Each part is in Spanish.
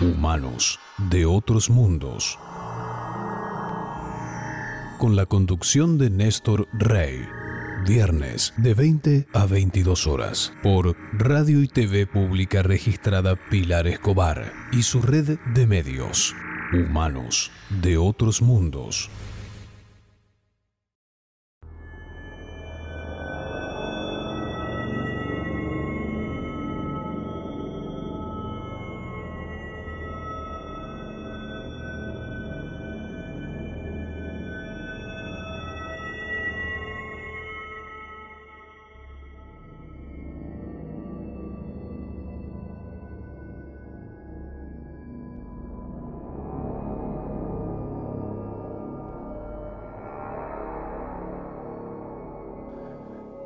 Humanos de otros mundos. Con la conducción de Néstor Rey. Viernes de 20 a 22 horas por Radio y TV Pública Registrada Pilar Escobar y su red de medios. Humanos de otros mundos.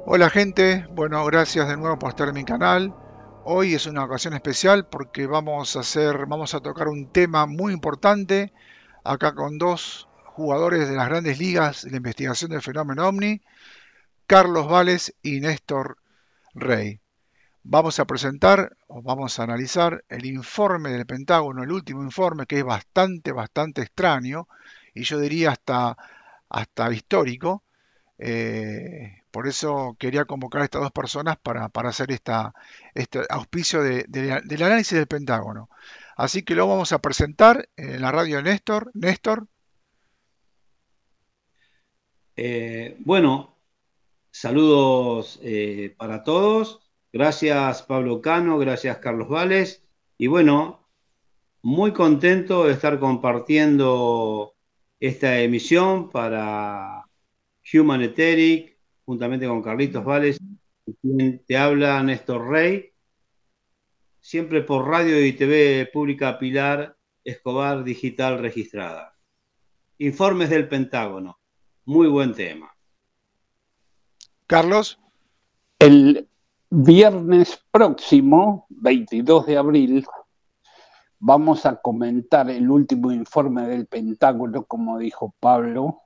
Hola gente, bueno gracias de nuevo por estar en mi canal. Hoy es una ocasión especial porque vamos a hacer, vamos a tocar un tema muy importante acá con dos jugadores de las grandes ligas de la investigación del fenómeno OVNI, Carlos Vales y Néstor Rey. Vamos a presentar o vamos a analizar el informe del Pentágono, el último informe que es bastante, bastante extraño y yo diría hasta, hasta histórico. Eh, por eso quería convocar a estas dos personas para, hacer esta, este auspicio del análisis del Pentágono. Así que lo vamos a presentar en la radio Néstor. Néstor. Eh, bueno, saludos eh, para todos. Gracias Pablo Cano, gracias Carlos Vales. Y bueno, muy contento de estar compartiendo esta emisión para Human juntamente con Carlitos Vales, te habla Néstor Rey, siempre por radio y TV Pública Pilar Escobar Digital Registrada. Informes del Pentágono, muy buen tema. Carlos. El viernes próximo, 22 de abril, vamos a comentar el último informe del Pentágono, como dijo Pablo,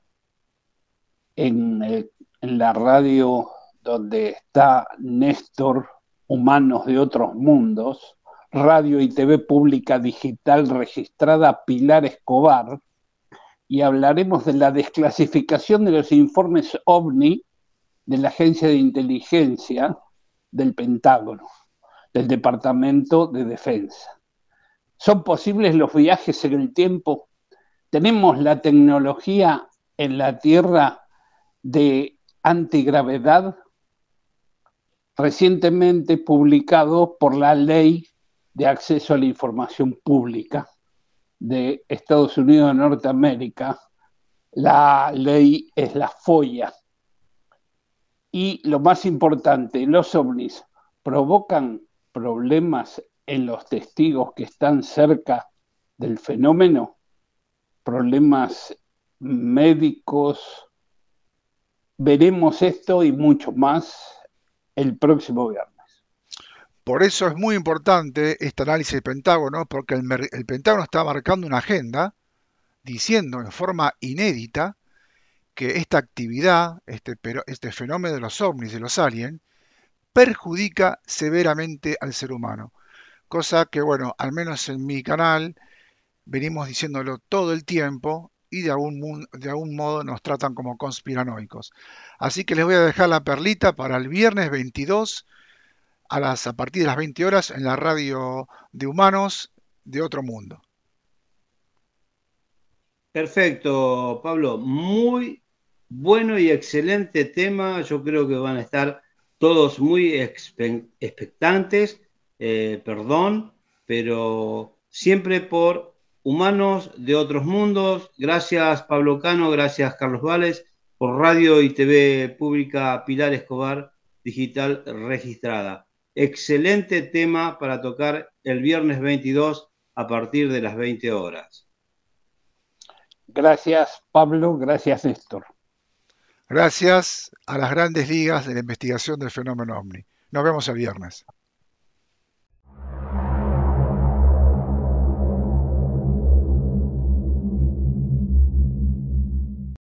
en el la radio donde está Néstor, Humanos de otros Mundos, Radio y TV Pública Digital registrada Pilar Escobar, y hablaremos de la desclasificación de los informes OVNI de la Agencia de Inteligencia del Pentágono, del Departamento de Defensa. ¿Son posibles los viajes en el tiempo? ¿Tenemos la tecnología en la Tierra de antigravedad recientemente publicado por la Ley de Acceso a la Información Pública de Estados Unidos de Norteamérica. La ley es la FOIA. Y lo más importante, los ovnis provocan problemas en los testigos que están cerca del fenómeno, problemas médicos, Veremos esto y mucho más el próximo viernes. Por eso es muy importante este análisis del Pentágono, porque el, Pentágono está marcando una agenda diciendo en forma inédita que esta actividad, este, este fenómeno de los ovnis, de los aliens, perjudica severamente al ser humano. Cosa que, bueno, al menos en mi canal venimos diciéndolo todo el tiempo y de algún, de algún modo nos tratan como conspiranoicos. Así que les voy a dejar la perlita para el viernes 22 a, las, a partir de las 20 horas en la radio de humanos de otro mundo. Perfecto, Pablo. Muy bueno y excelente tema. Yo creo que van a estar todos muy expectantes, eh, perdón, pero siempre por humanos de otros mundos. Gracias Pablo Cano, gracias Carlos Vales, por Radio y TV Pública Pilar Escobar, digital registrada. Excelente tema para tocar el viernes 22 a partir de las 20 horas. Gracias Pablo, gracias Héctor. Gracias a las grandes ligas de la investigación del fenómeno OVNI. Nos vemos el viernes.